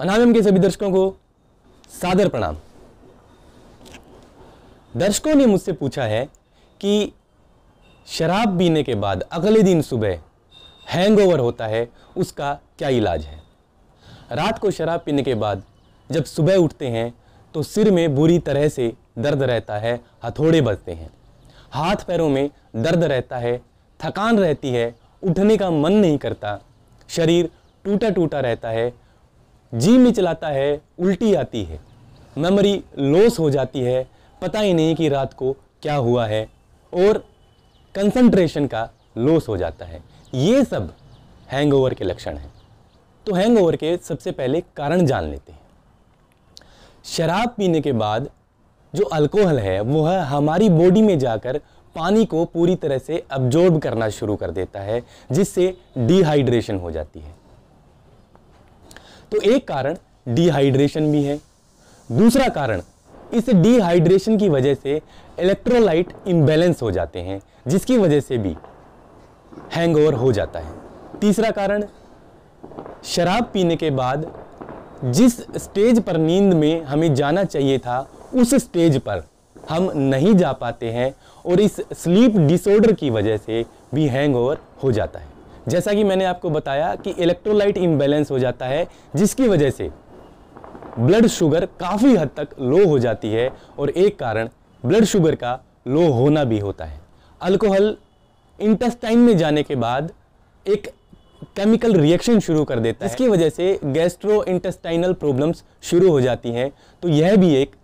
अनाम के सभी दर्शकों को सादर प्रणाम दर्शकों ने मुझसे पूछा है कि शराब पीने के बाद अगले दिन सुबह हैंगओवर होता है उसका क्या इलाज है रात को शराब पीने के बाद जब सुबह उठते हैं तो सिर में बुरी तरह से दर्द रहता है हथौड़े बजते हैं हाथ पैरों में दर्द रहता है थकान रहती है उठने का मन नहीं करता शरीर टूटा टूटा रहता है जी चलाता है उल्टी आती है मेमोरी लॉस हो जाती है पता ही नहीं कि रात को क्या हुआ है और कंसंट्रेशन का लॉस हो जाता है ये सब हैंगओवर के लक्षण हैं तो हैंगओवर के सबसे पहले कारण जान लेते हैं शराब पीने के बाद जो अल्कोहल है वो है हमारी बॉडी में जाकर पानी को पूरी तरह से अब्जॉर्ब करना शुरू कर देता है जिससे डिहाइड्रेशन हो जाती है तो एक कारण डिहाइड्रेशन भी है दूसरा कारण इस डिहाइड्रेशन की वजह से इलेक्ट्रोलाइट इम्बेलेंस हो जाते हैं जिसकी वजह से भी हैंगओवर हो जाता है तीसरा कारण शराब पीने के बाद जिस स्टेज पर नींद में हमें जाना चाहिए था उस स्टेज पर हम नहीं जा पाते हैं और इस स्लीप डिसऑर्डर की वजह से भी हैंगओवर हो जाता है जैसा कि मैंने आपको बताया कि इलेक्ट्रोलाइट इम्बैलेंस हो जाता है जिसकी वजह से ब्लड शुगर काफ़ी हद तक लो हो जाती है और एक कारण ब्लड शुगर का लो होना भी होता है अल्कोहल इंटेस्टाइन में जाने के बाद एक केमिकल रिएक्शन शुरू कर देता है इसकी वजह से गैस्ट्रो इंटेस्टाइनल प्रॉब्लम्स शुरू हो जाती हैं तो यह भी एक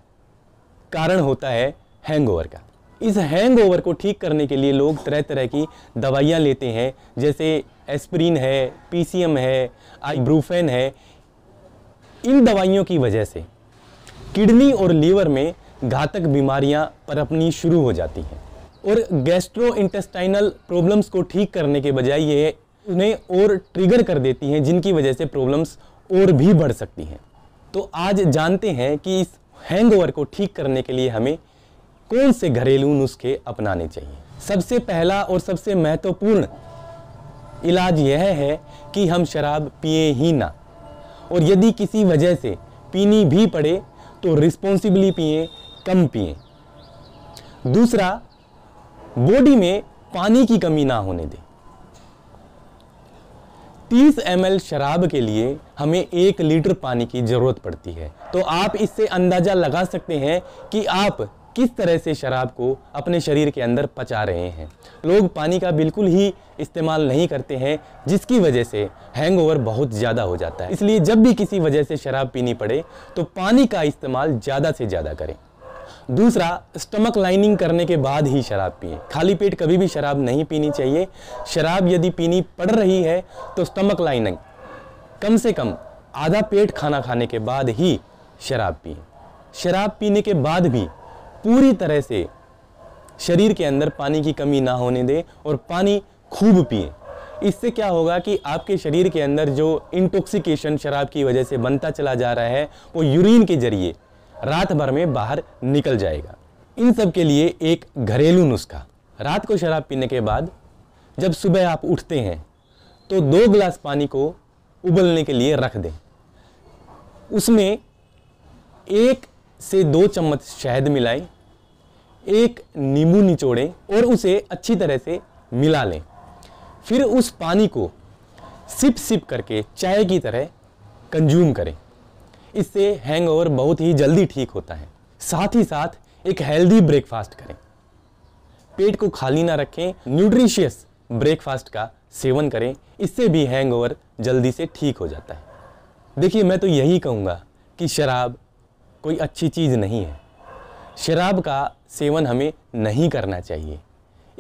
कारण होता है हैंगओवर का इस हैंगओवर को ठीक करने के लिए लोग तरह तरह की दवाइयाँ लेते हैं जैसे एस्प्रीन है पीसीएम है आईब्रूफेन है इन दवाइयों की वजह से किडनी और लीवर में घातक बीमारियां परपनी शुरू हो जाती हैं और गैस्ट्रो इंटेस्टाइनल प्रॉब्लम्स को ठीक करने के बजाय ये उन्हें और ट्रिगर कर देती हैं जिनकी वजह से प्रॉब्लम्स और भी बढ़ सकती हैं तो आज जानते हैं कि इस हैंगओवर को ठीक करने के लिए हमें कौन से घरेलू नुस्खे अपनाने चाहिए सबसे पहला और सबसे महत्वपूर्ण इलाज यह है कि हम शराब पिए ही ना और यदि किसी वजह से पीनी भी पड़े तो रिस्पॉन्सिबली पिए कम पिए दूसरा बॉडी में पानी की कमी ना होने दें 30 एम शराब के लिए हमें एक लीटर पानी की ज़रूरत पड़ती है तो आप इससे अंदाज़ा लगा सकते हैं कि आप किस तरह से शराब को अपने शरीर के अंदर पचा रहे हैं लोग पानी का बिल्कुल ही इस्तेमाल नहीं करते हैं जिसकी वजह से हैंगओवर बहुत ज़्यादा हो जाता है इसलिए जब भी किसी वजह से शराब पीनी पड़े तो पानी का इस्तेमाल ज़्यादा से ज़्यादा करें दूसरा स्टमक लाइनिंग करने के बाद ही शराब पिए खाली पेट कभी भी शराब नहीं पीनी चाहिए शराब यदि पीनी पड़ रही है तो स्टमक लाइनिंग कम से कम आधा पेट खाना खाने के बाद ही शराब पिए शराब पीने के बाद भी पूरी तरह से शरीर के अंदर पानी की कमी ना होने दें और पानी खूब पिए इससे क्या होगा कि आपके शरीर के अंदर जो इंटॉक्सिकेशन शराब की वजह से बनता चला जा रहा है वो यूरिन के जरिए रात भर में बाहर निकल जाएगा इन सब के लिए एक घरेलू नुस्खा रात को शराब पीने के बाद जब सुबह आप उठते हैं तो दो गिलास पानी को उबलने के लिए रख दें उसमें एक से दो चम्मच शहद मिलाएं एक नींबू निचोड़ें और उसे अच्छी तरह से मिला लें फिर उस पानी को सिप सिप करके चाय की तरह कंज्यूम करें इससे हैंगओवर बहुत ही जल्दी ठीक होता है साथ ही साथ एक हेल्दी ब्रेकफास्ट करें पेट को खाली ना रखें न्यूट्रिशियस ब्रेकफास्ट का सेवन करें इससे भी हैंगओवर जल्दी से ठीक हो जाता है देखिए मैं तो यही कहूँगा कि शराब कोई अच्छी चीज़ नहीं है शराब का सेवन हमें नहीं करना चाहिए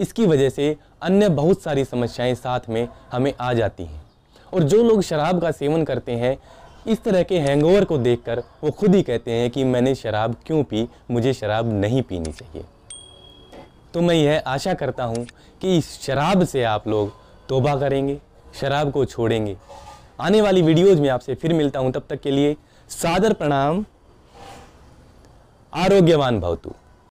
इसकी वजह से अन्य बहुत सारी समस्याएं साथ में हमें आ जाती हैं और जो लोग शराब का सेवन करते हैं इस तरह के हैंगओवर को देखकर वो खुद ही कहते हैं कि मैंने शराब क्यों पी मुझे शराब नहीं पीनी चाहिए तो मैं यह आशा करता हूँ कि इस शराब से आप लोग तोबा करेंगे शराब को छोड़ेंगे आने वाली वीडियोज़ में आपसे फिर मिलता हूँ तब तक के लिए सादर प्रणाम आरोग्यवान भवतु